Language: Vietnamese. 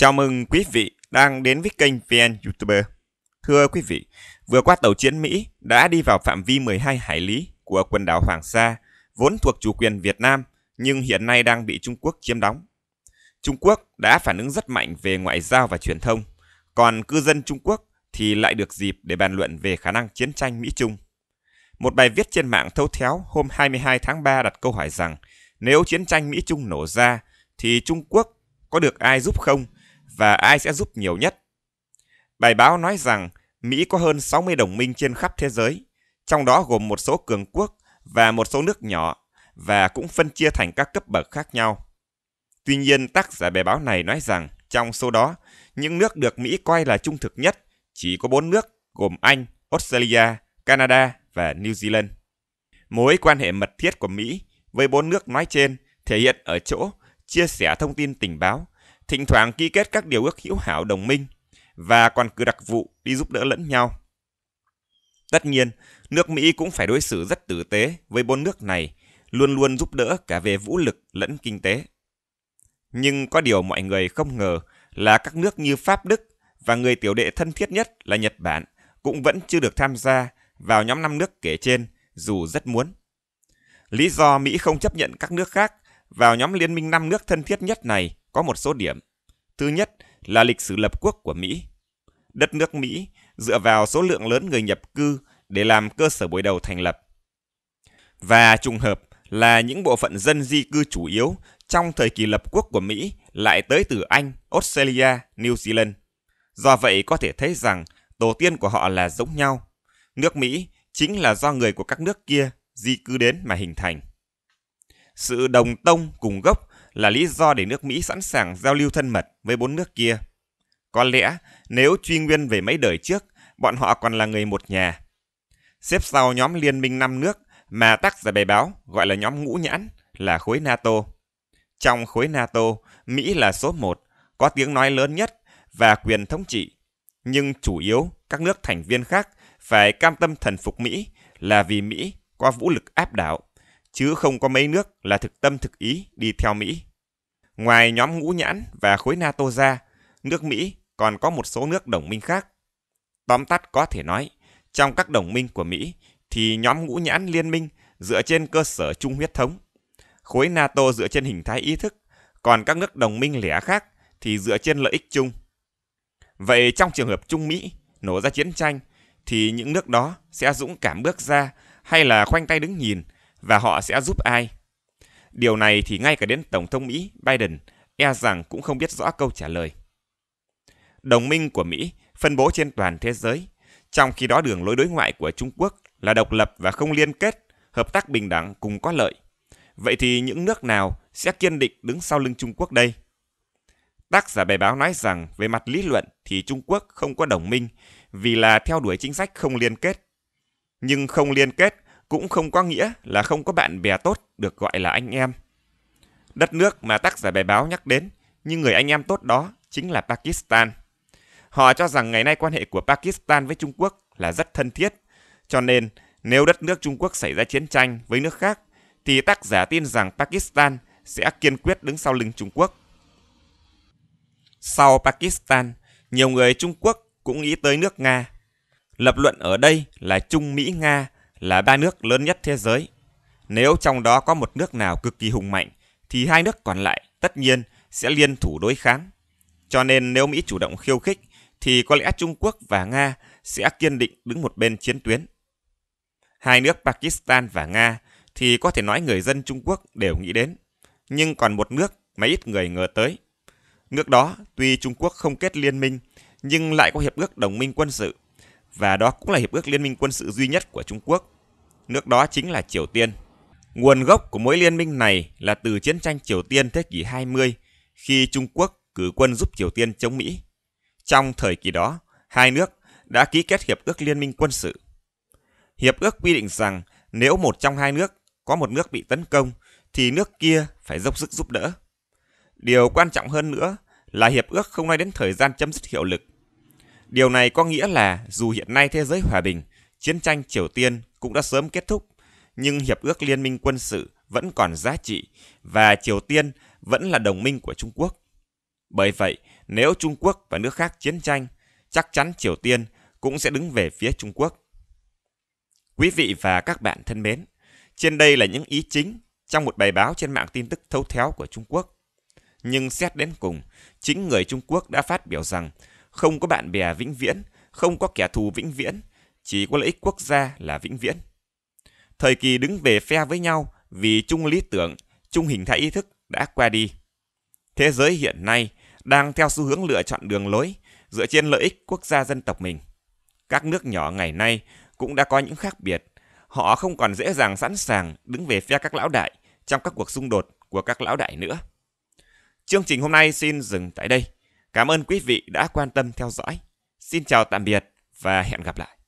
Chào mừng quý vị đang đến với kênh VN YouTuber. Thưa quý vị, vừa qua tàu chiến Mỹ đã đi vào phạm vi 12 hải lý của quần đảo Hoàng Sa, vốn thuộc chủ quyền Việt Nam nhưng hiện nay đang bị Trung Quốc chiếm đóng. Trung Quốc đã phản ứng rất mạnh về ngoại giao và truyền thông, còn cư dân Trung Quốc thì lại được dịp để bàn luận về khả năng chiến tranh Mỹ-Trung. Một bài viết trên mạng thâu théo hôm 22 tháng 3 đặt câu hỏi rằng nếu chiến tranh Mỹ-Trung nổ ra thì Trung Quốc có được ai giúp không và ai sẽ giúp nhiều nhất. Bài báo nói rằng Mỹ có hơn 60 đồng minh trên khắp thế giới, trong đó gồm một số cường quốc và một số nước nhỏ, và cũng phân chia thành các cấp bậc khác nhau. Tuy nhiên, tác giả bài báo này nói rằng trong số đó, những nước được Mỹ coi là trung thực nhất chỉ có bốn nước gồm Anh, Australia, Canada và New Zealand. Mối quan hệ mật thiết của Mỹ với bốn nước nói trên thể hiện ở chỗ chia sẻ thông tin tình báo thỉnh thoảng ký kết các điều ước hữu hảo đồng minh và còn cử đặc vụ đi giúp đỡ lẫn nhau. Tất nhiên, nước Mỹ cũng phải đối xử rất tử tế với bốn nước này, luôn luôn giúp đỡ cả về vũ lực lẫn kinh tế. Nhưng có điều mọi người không ngờ là các nước như Pháp, Đức và người tiểu đệ thân thiết nhất là Nhật Bản cũng vẫn chưa được tham gia vào nhóm năm nước kể trên dù rất muốn. Lý do Mỹ không chấp nhận các nước khác vào nhóm liên minh năm nước thân thiết nhất này có một số điểm. Thứ nhất là lịch sử lập quốc của Mỹ. Đất nước Mỹ dựa vào số lượng lớn người nhập cư để làm cơ sở buổi đầu thành lập. Và trùng hợp là những bộ phận dân di cư chủ yếu trong thời kỳ lập quốc của Mỹ lại tới từ Anh, Australia, New Zealand. Do vậy có thể thấy rằng tổ tiên của họ là giống nhau. Nước Mỹ chính là do người của các nước kia di cư đến mà hình thành. Sự đồng tông cùng gốc là lý do để nước Mỹ sẵn sàng giao lưu thân mật với bốn nước kia. Có lẽ nếu truy nguyên về mấy đời trước, bọn họ còn là người một nhà. Xếp sau nhóm liên minh năm nước mà tác giả bài báo gọi là nhóm ngũ nhãn là khối NATO. Trong khối NATO, Mỹ là số một, có tiếng nói lớn nhất và quyền thống trị. Nhưng chủ yếu các nước thành viên khác phải cam tâm thần phục Mỹ là vì Mỹ có vũ lực áp đảo chứ không có mấy nước là thực tâm thực ý đi theo Mỹ. Ngoài nhóm ngũ nhãn và khối NATO ra, nước Mỹ còn có một số nước đồng minh khác. Tóm tắt có thể nói, trong các đồng minh của Mỹ thì nhóm ngũ nhãn liên minh dựa trên cơ sở chung huyết thống. Khối NATO dựa trên hình thái ý thức, còn các nước đồng minh lẻ khác thì dựa trên lợi ích chung. Vậy trong trường hợp Trung Mỹ nổ ra chiến tranh thì những nước đó sẽ dũng cảm bước ra hay là khoanh tay đứng nhìn – và họ sẽ giúp ai? Điều này thì ngay cả đến Tổng thống Mỹ Biden e rằng cũng không biết rõ câu trả lời. Đồng minh của Mỹ phân bố trên toàn thế giới, trong khi đó đường lối đối ngoại của Trung Quốc là độc lập và không liên kết, hợp tác bình đẳng cùng có lợi. Vậy thì những nước nào sẽ kiên định đứng sau lưng Trung Quốc đây? Tác giả bài báo nói rằng về mặt lý luận thì Trung Quốc không có đồng minh vì là theo đuổi chính sách không liên kết. Nhưng không liên kết cũng không có nghĩa là không có bạn bè tốt được gọi là anh em. Đất nước mà tác giả bài báo nhắc đến như người anh em tốt đó chính là Pakistan. Họ cho rằng ngày nay quan hệ của Pakistan với Trung Quốc là rất thân thiết, cho nên nếu đất nước Trung Quốc xảy ra chiến tranh với nước khác thì tác giả tin rằng Pakistan sẽ kiên quyết đứng sau lưng Trung Quốc. Sau Pakistan, nhiều người Trung Quốc cũng nghĩ tới nước Nga. Lập luận ở đây là Trung Mỹ Nga là ba nước lớn nhất thế giới. Nếu trong đó có một nước nào cực kỳ hùng mạnh, thì hai nước còn lại tất nhiên sẽ liên thủ đối kháng. Cho nên nếu Mỹ chủ động khiêu khích, thì có lẽ Trung Quốc và Nga sẽ kiên định đứng một bên chiến tuyến. Hai nước Pakistan và Nga thì có thể nói người dân Trung Quốc đều nghĩ đến, nhưng còn một nước mà ít người ngờ tới. Nước đó, tuy Trung Quốc không kết liên minh, nhưng lại có hiệp ước đồng minh quân sự và đó cũng là hiệp ước liên minh quân sự duy nhất của Trung Quốc. Nước đó chính là Triều Tiên. Nguồn gốc của mối liên minh này là từ chiến tranh Triều Tiên thế kỷ 20 khi Trung Quốc cử quân giúp Triều Tiên chống Mỹ. Trong thời kỳ đó, hai nước đã ký kết hiệp ước liên minh quân sự. Hiệp ước quy định rằng nếu một trong hai nước có một nước bị tấn công thì nước kia phải dốc sức giúp đỡ. Điều quan trọng hơn nữa là hiệp ước không nói đến thời gian chấm dứt hiệu lực Điều này có nghĩa là dù hiện nay thế giới hòa bình, chiến tranh Triều Tiên cũng đã sớm kết thúc, nhưng Hiệp ước Liên minh quân sự vẫn còn giá trị và Triều Tiên vẫn là đồng minh của Trung Quốc. Bởi vậy, nếu Trung Quốc và nước khác chiến tranh, chắc chắn Triều Tiên cũng sẽ đứng về phía Trung Quốc. Quý vị và các bạn thân mến, trên đây là những ý chính trong một bài báo trên mạng tin tức thấu théo của Trung Quốc. Nhưng xét đến cùng, chính người Trung Quốc đã phát biểu rằng không có bạn bè vĩnh viễn, không có kẻ thù vĩnh viễn, chỉ có lợi ích quốc gia là vĩnh viễn. Thời kỳ đứng về phe với nhau vì chung lý tưởng, chung hình thái ý thức đã qua đi. Thế giới hiện nay đang theo xu hướng lựa chọn đường lối dựa trên lợi ích quốc gia dân tộc mình. Các nước nhỏ ngày nay cũng đã có những khác biệt. Họ không còn dễ dàng sẵn sàng đứng về phe các lão đại trong các cuộc xung đột của các lão đại nữa. Chương trình hôm nay xin dừng tại đây. Cảm ơn quý vị đã quan tâm theo dõi. Xin chào tạm biệt và hẹn gặp lại.